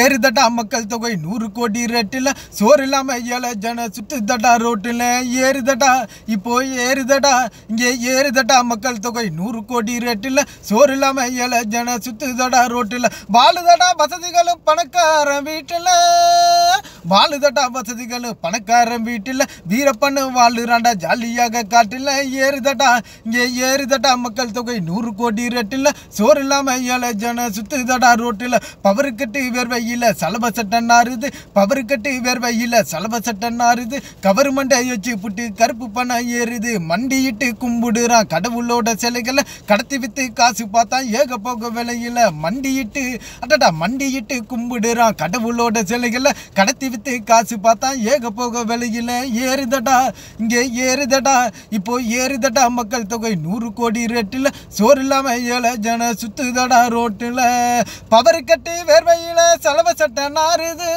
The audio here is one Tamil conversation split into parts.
ஏறுதட்டா மக்கள் தொகை நூறு கோடி ரேட்டில் சோறு இல்லாமல் ஏழை ஜன சுற்றுதட்டா ரோட்டில் ஏறுதட்டா இப்போ ஏறுதட்டா இங்கே ஏறுதட்டா மக்கள் தொகை நூறு கோடி ரேட்டில் சோறு இல்லாமல் ஏழை ஜன சுற்றுதட்டா ரோட்டில் வாழுதடா வசதிகளும் பணக்கார வீட்டில் வாழுதடா வசதிகள் பணக்காரன் வீட்டில் வீரப்பன் வாழுறாண்டா ஜாலியாக காட்டில் ஏறுதடா இங்கே ஏறுதட்டா மக்கள் தொகை நூறு கோடி ரேட்டில் சோறு இல்லாமல் ஏழை ஜன சுத்துதடா ரோட்டில் பவர் கட்டி வேர்வையில் சலப சட்டன் நாறுது பவர் கட்டி வேர்வையில் சலப சட்டன் நாறுது கவர்மெண்டை வச்சு புட்டு கருப்பு பணம் ஏறுது மண்டியிட்டு கும்பிடுறான் கடவுளோட சிலைகளை கடத்தி வித்து காசு பார்த்தா ஏக போக விலையில் மண்டியிட்டு அடடா மண்டியிட்டு கும்பிடுறான் கடவுளோட சிலைகளை கடத்தி வித்து ஆட்டு காசு பார்த்தா ஏக போக விலையில் ஏறுதடா இங்கே ஏறுதடா இப்போ ஏறுதடா மக்கள் தொகை நூறு கோடி ரேட்டில் சோறு இல்லாமல் ஏழை ஜன சுத்துதடா ரோட்டில் பவர் கட்டி வேர்வையில் செலவு சட்டம் நாறுது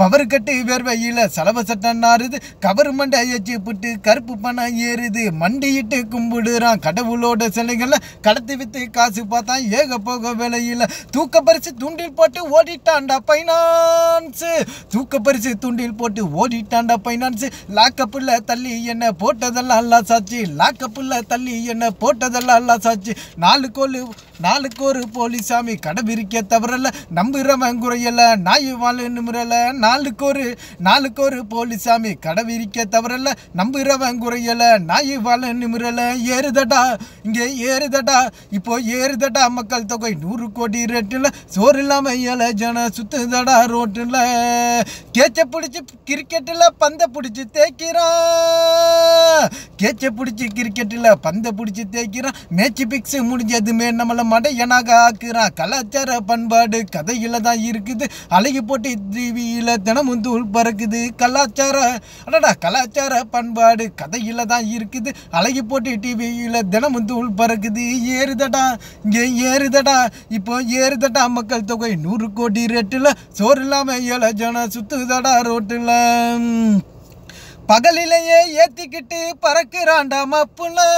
பவர் கட்டு வேர்வையில் செலவு சட்டம் நாறுது கவர்மெண்ட் அயச்சு புட்டு கருப்பு பணம் ஏறுது மண்டியிட்டு கும்பிடுறான் கடவுளோட சிலைகளில் கடத்தி வித்து காசு பார்த்தா ஏக போக வேலையில் தூக்க பரிசு தூண்டில் போட்டு ஓடிட்டாண்டா பைனான்ஸு தூக்க பரிசு தூண்டில் போட்டு ஓடிட்டாண்டா பைனான்ஸு லாக்கப்புள்ள தள்ளி என்ன போட்டதெல்லாம் அல்லா சாச்சு லாக்கப்புள்ள தள்ளி என்ன போட்டதெல்லாம் அல்லா சாச்சு நாலு கோல் நாளுக்கு ஒரு போலீசாமி கடைபிரிக்க தவறல நம்புறவன் குறையல நாய் வாழ நிமிரல நாளுக்கு ஒரு நாளுக்கு ஒரு போலீசாமி கடைபிரிக்க தவறல நம்புறவன் குறையல நாய் வாழ நிமிரல ஏறுதடா இங்கே ஏறுதடா இப்போ ஏறுதடா மக்கள் தொகை நூறு கோடி ரேட்டில் சோறு இல்லாமல் ஏழை ஜன சுத்துதடா ரோட்டில் கேச்ச பிடிச்சி கிரிக்கெட்டில் பந்தை பிடிச்சி தேய்க்கிறான் கேச்சை பிடிச்சி கிரிக்கெட்டில் பந்தை பிடிச்சி தேய்க்கிறான் மேட்ச் பிக்ஸ் முடிஞ்சதுமே நம்மளை மடையனாக ஆக்குறான் கலாச்சார பண்பாடு கதையில் தான் இருக்குது அழகி போட்டி டிவியில் தினமும் தூள் பறக்குது கலாச்சார அடடா கலாச்சார பண்பாடு கதையில் தான் இருக்குது அழகி போட்டி டிவியில் தினமும் தூள் பறக்குது ஏறுதடா இங்கே ஏறுதடா இப்போ ஏறுதடா மக்கள் தொகை நூறு கோடி ரேட்டில் சோறு இல்லாமல் ஏழை ஜன சுத்துதடா ரோட்டில் பகலிலேயே ஏத்திக்கிட்டு பறக்குறாண்டா மப்புனா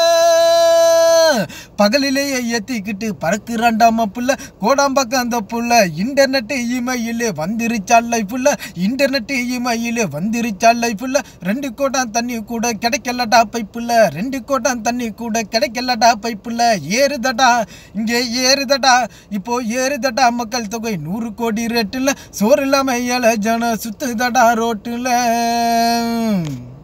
பகலிலேயே ஏற்றிக்கிட்டு பறக்குறாண்டாம் பிள்ளை கோடாம்பாக்கம் அந்த பிள்ளை இன்டர்நெட்டு இமையில் வந்துருச்சால் புள்ள இன்டர்நெட்டு இமையில் வந்துருச்சால் புள்ள ரெண்டு கோட்டம் தண்ணி கூட கிடைக்கலடா பைப்புள்ள ரெண்டு கோட்டான் தண்ணி கூட கிடைக்கலடா பைப்புள்ள ஏறுதடா இங்கே ஏறுதடா இப்போ ஏறுதடா மக்கள் தொகை நூறு கோடி ரேட்டில் சோறு இல்லாமல் ஏழை ஜன சுத்துதடா ரோட்டில்